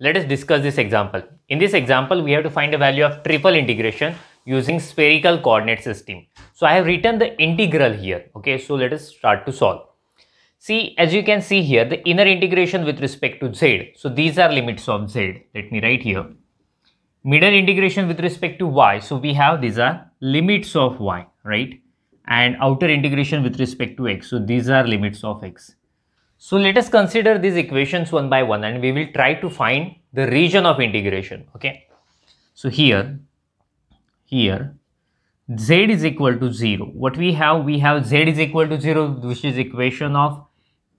Let us discuss this example. In this example, we have to find the value of triple integration using spherical coordinate system. So I have written the integral here. Okay, so let us start to solve. See, as you can see here, the inner integration with respect to z. So these are limits of z. Let me write here. Middle integration with respect to y. So we have these are limits of y, right? And outer integration with respect to x. So these are limits of x. So let us consider these equations one by one and we will try to find the region of integration. Okay. So here, here z is equal to 0. What we have, we have z is equal to 0 which is equation of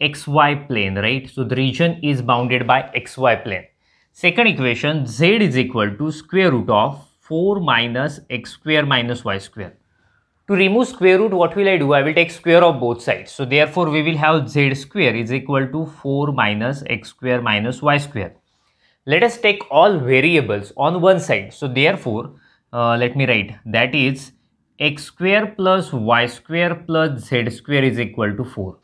xy plane, right? So the region is bounded by xy plane. Second equation z is equal to square root of 4 minus x square minus y square. To remove square root, what will I do? I will take square of both sides. So therefore, we will have z square is equal to 4 minus x square minus y square. Let us take all variables on one side. So therefore, uh, let me write that is x square plus y square plus z square is equal to 4.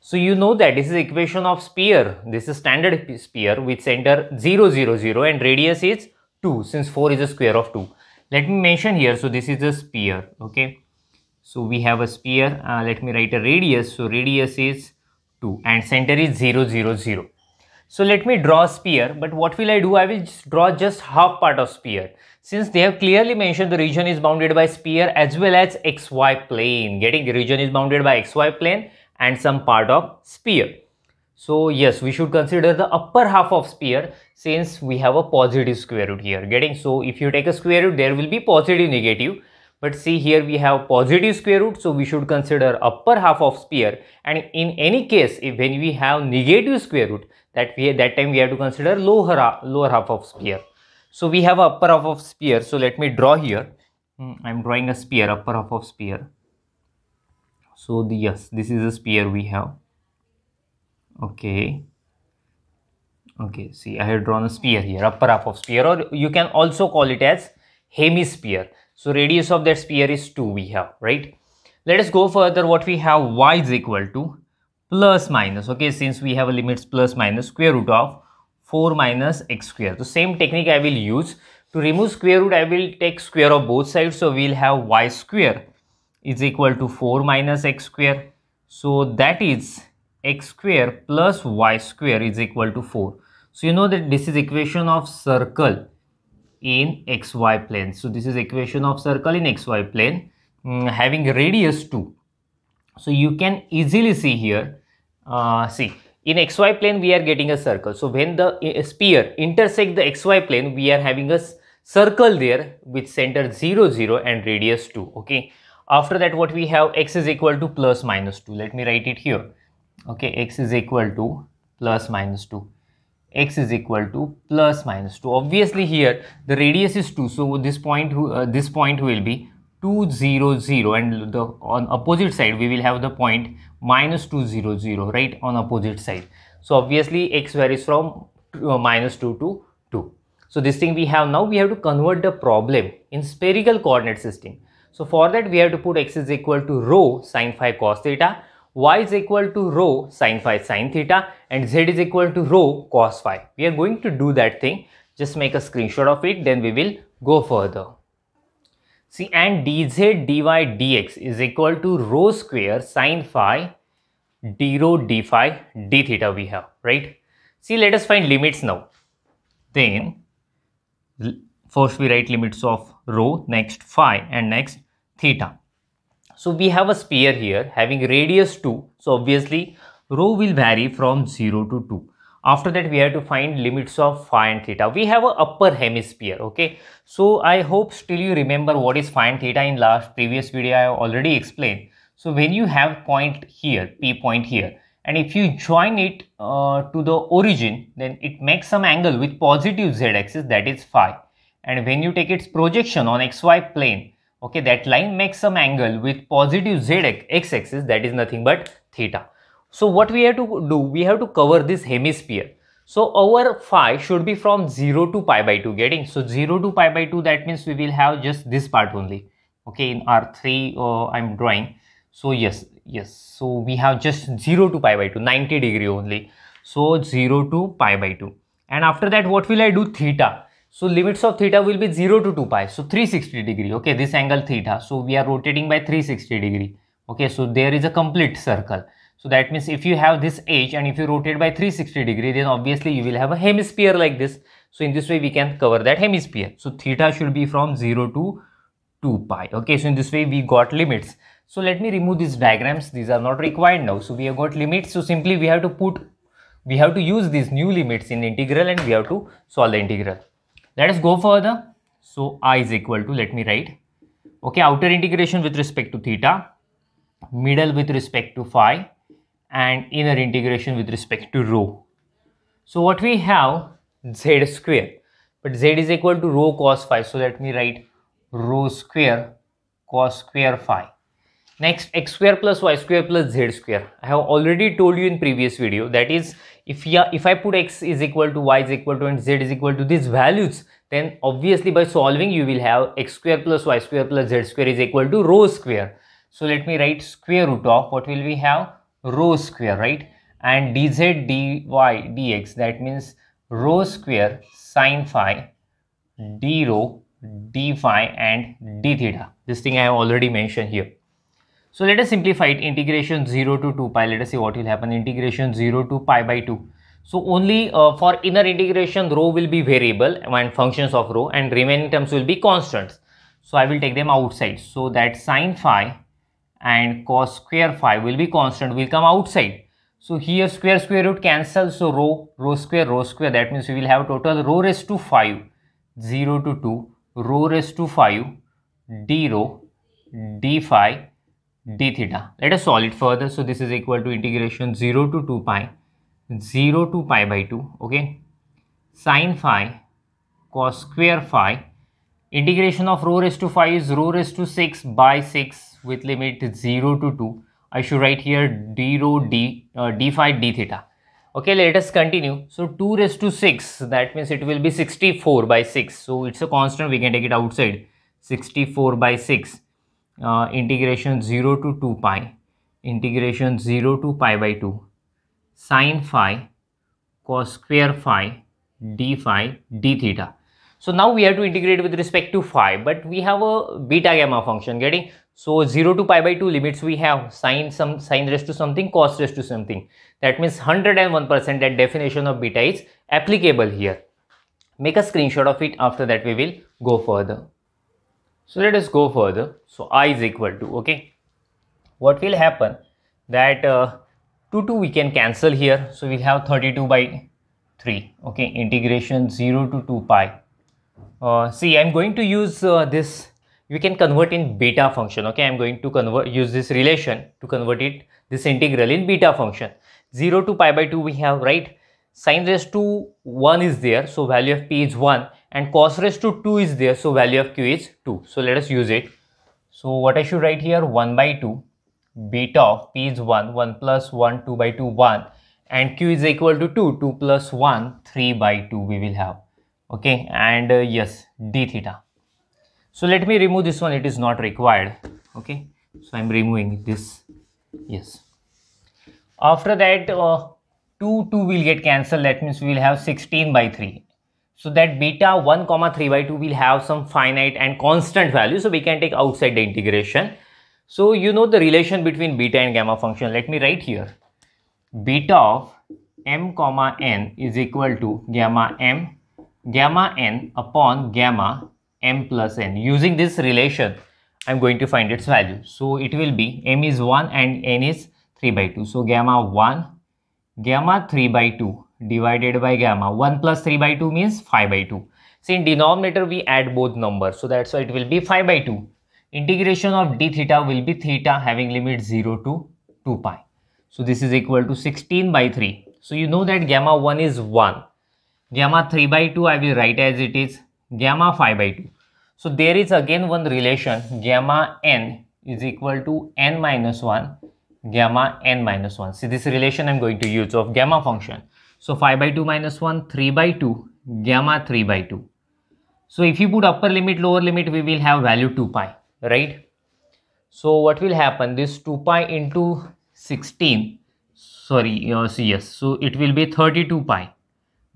So you know that this is equation of sphere. This is standard sphere with center 0, 0, 0 and radius is 2 since 4 is a square of 2. Let me mention here. So this is a sphere. Okay. So we have a sphere, uh, let me write a radius. So radius is 2 and center is 0, 0, 0. So let me draw a sphere, but what will I do? I will just draw just half part of sphere. Since they have clearly mentioned the region is bounded by sphere as well as xy plane. Getting the region is bounded by xy plane and some part of sphere. So yes, we should consider the upper half of sphere since we have a positive square root here. Getting so if you take a square root, there will be positive negative but see here we have positive square root so we should consider upper half of sphere and in any case if when we have negative square root that we that time we have to consider lower, lower half of sphere. So we have upper half of sphere so let me draw here. Hmm, I'm drawing a sphere upper half of sphere. So the yes this is a sphere we have. Okay okay see i have drawn a sphere here upper half of sphere or you can also call it as hemisphere so radius of that sphere is 2 we have, right? Let us go further what we have y is equal to plus minus, okay, since we have a limits plus minus square root of 4 minus x square. The same technique I will use. To remove square root, I will take square of both sides. So we'll have y square is equal to 4 minus x square. So that is x square plus y square is equal to 4. So you know that this is equation of circle in xy plane. So this is equation of circle in xy plane um, having radius 2. So you can easily see here, uh, see in xy plane we are getting a circle. So when the eh, eh, sphere intersect the xy plane, we are having a circle there with center 0, 0 and radius 2. Okay. After that what we have x is equal to plus minus 2. Let me write it here. Okay, x is equal to plus minus 2 x is equal to plus minus 2 obviously here the radius is 2 so this point uh, this point will be 2 0 0 and the on opposite side we will have the point minus 2 0 0 right on opposite side so obviously x varies from uh, minus 2 to 2 so this thing we have now we have to convert the problem in spherical coordinate system so for that we have to put x is equal to rho sine phi cos theta y is equal to rho sine phi sine theta and z is equal to rho cos phi. We are going to do that thing. Just make a screenshot of it then we will go further. See and dz dy dx is equal to rho square sine phi d rho d phi d theta we have right. See let us find limits now. Then first we write limits of rho next phi and next theta. So we have a sphere here having radius 2. So obviously rho will vary from 0 to 2. After that, we have to find limits of phi and theta. We have a upper hemisphere, okay? So I hope still you remember what is phi and theta in last previous video I already explained. So when you have point here, P point here, and if you join it uh, to the origin, then it makes some angle with positive z axis that is phi. And when you take its projection on xy plane, okay that line makes some angle with positive z x-axis that is nothing but theta so what we have to do we have to cover this hemisphere so our phi should be from 0 to pi by 2 getting so 0 to pi by 2 that means we will have just this part only okay in r3 uh, i'm drawing so yes yes so we have just 0 to pi by 2 90 degree only so 0 to pi by 2 and after that what will i do theta so limits of theta will be 0 to 2 pi. So 360 degree. Okay, this angle theta. So we are rotating by 360 degree. Okay, so there is a complete circle. So that means if you have this edge and if you rotate by 360 degree, then obviously you will have a hemisphere like this. So in this way, we can cover that hemisphere. So theta should be from 0 to 2 pi. Okay, so in this way, we got limits. So let me remove these diagrams. These are not required now. So we have got limits. So simply we have to put, we have to use these new limits in integral and we have to solve the integral. Let us go further. So i is equal to, let me write, okay, outer integration with respect to theta, middle with respect to phi, and inner integration with respect to rho. So what we have, z square, but z is equal to rho cos phi. So let me write rho square cos square phi. Next, x square plus y square plus z square. I have already told you in previous video that is if, yeah, if I put x is equal to y is equal to and z is equal to these values, then obviously by solving you will have x square plus y square plus z square is equal to rho square. So let me write square root of what will we have? Rho square, right? And dz dy dx that means rho square sine phi d rho d phi and d theta. This thing I have already mentioned here. So let us simplify it integration 0 to 2 pi. Let us see what will happen integration 0 to pi by 2. So only uh, for inner integration rho will be variable and functions of rho and remaining terms will be constants. So I will take them outside. So that sine phi and cos square phi will be constant will come outside. So here square square root cancel. So rho, rho square, rho square that means we will have total rho raised to 5 0 to 2 rho raised to 5 d rho d phi d theta. Let us solve it further. So this is equal to integration 0 to 2 pi 0 to pi by 2 okay sine phi cos square phi integration of rho raised to phi is rho raised to 6 by 6 with limit 0 to 2 I should write here d rho d uh, d phi d theta okay let us continue so 2 raised to 6 that means it will be 64 by 6 so it's a constant we can take it outside 64 by 6 uh, integration 0 to 2 pi integration 0 to pi by 2 sine phi cos square phi d phi d theta. So now we have to integrate with respect to phi but we have a beta gamma function getting so 0 to pi by 2 limits we have sine some sine rest to something cos rest to something that means 101% that definition of beta is applicable here. Make a screenshot of it after that we will go further. So let us go further. So i is equal to, okay. What will happen that uh, 2, 2 we can cancel here. So we'll have 32 by 3, okay, integration 0 to 2 pi. Uh, see, I'm going to use uh, this, we can convert in beta function, okay. I'm going to convert, use this relation to convert it, this integral in beta function. 0 to pi by 2 we have, right. Sine raised to 1 is there, so value of p is 1 and cos raise to 2 is there so value of q is 2 so let us use it so what i should write here 1 by 2 beta of p is 1 1 plus 1 2 by 2 1 and q is equal to 2 2 plus 1 3 by 2 we will have okay and uh, yes d theta so let me remove this one it is not required okay so i'm removing this yes after that uh, 2 2 will get cancelled that means we will have 16 by 3 so that beta 1 comma 3 by 2 will have some finite and constant value so we can take outside the integration so you know the relation between beta and gamma function let me write here beta of m comma n is equal to gamma m gamma n upon gamma m plus n using this relation i'm going to find its value so it will be m is 1 and n is 3 by 2 so gamma 1 gamma 3 by 2 divided by gamma. 1 plus 3 by 2 means 5 by 2. So in denominator we add both numbers. So that's why it will be 5 by 2. Integration of d theta will be theta having limit 0 to 2 pi. So this is equal to 16 by 3. So you know that gamma 1 is 1. Gamma 3 by 2 I will write as it is gamma 5 by 2. So there is again one relation gamma n is equal to n minus 1 gamma n minus 1. See this relation I am going to use of gamma function. So 5 by 2 minus 1, 3 by 2, gamma 3 by 2. So if you put upper limit, lower limit, we will have value 2 pi, right? So what will happen? This 2 pi into 16, sorry, yes, uh, so it will be 32 pi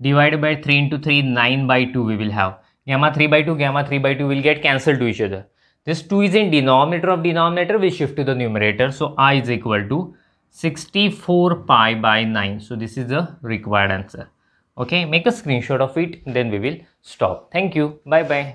divided by 3 into 3, 9 by 2 we will have. Gamma 3 by 2, gamma 3 by 2 will get cancelled to each other. This 2 is in denominator of denominator, we shift to the numerator. So I is equal to 64 pi by 9 so this is the required answer okay make a screenshot of it then we will stop thank you bye bye